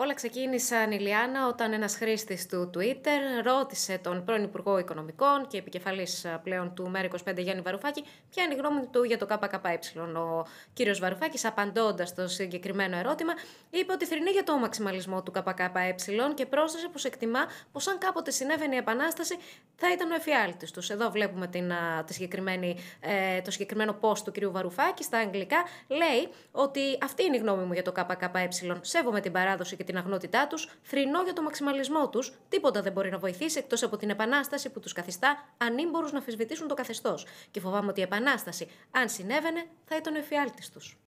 Όλα ξεκίνησαν, Ηλιάνα, όταν ένας χρήστης του Twitter ρώτησε τον πρώην Υπουργό Οικονομικών και επικεφαλής ε, πλέον του ΜΕΡΑ25 Γιάννη Βαρουφάκη ποια είναι η γνώμη του για το ΚΚΕ. Ο κύριος Βαρουφάκης, απαντώντας το συγκεκριμένο ερώτημα, είπε ότι θρυνεί για το μαξιμαλισμό του ΚΚΕ και πρόσθεσε πως εκτιμά πως αν κάποτε συνέβαινε η Επανάσταση θα ήταν ο εφιάλτης τους. Εδώ βλέπουμε την, ε, το συγκεκριμένο post του κυρίου Βαρουφάκη στα αγγλικά. Λέει ότι αυτή είναι η γνώμη μου για το ΚΚΕ. Σέβομαι την παράδοση και την αγνότητά τους, θρηνό για το μαξιμαλισμό τους, τίποτα δεν μπορεί να βοηθήσει εκτός από την επανάσταση που τους καθιστά ανήμπορου να αφισβητήσουν το καθεστώς. Και φοβάμαι ότι η επανάσταση, αν συνέβαινε, θα ήταν ο εφιάλτης τους.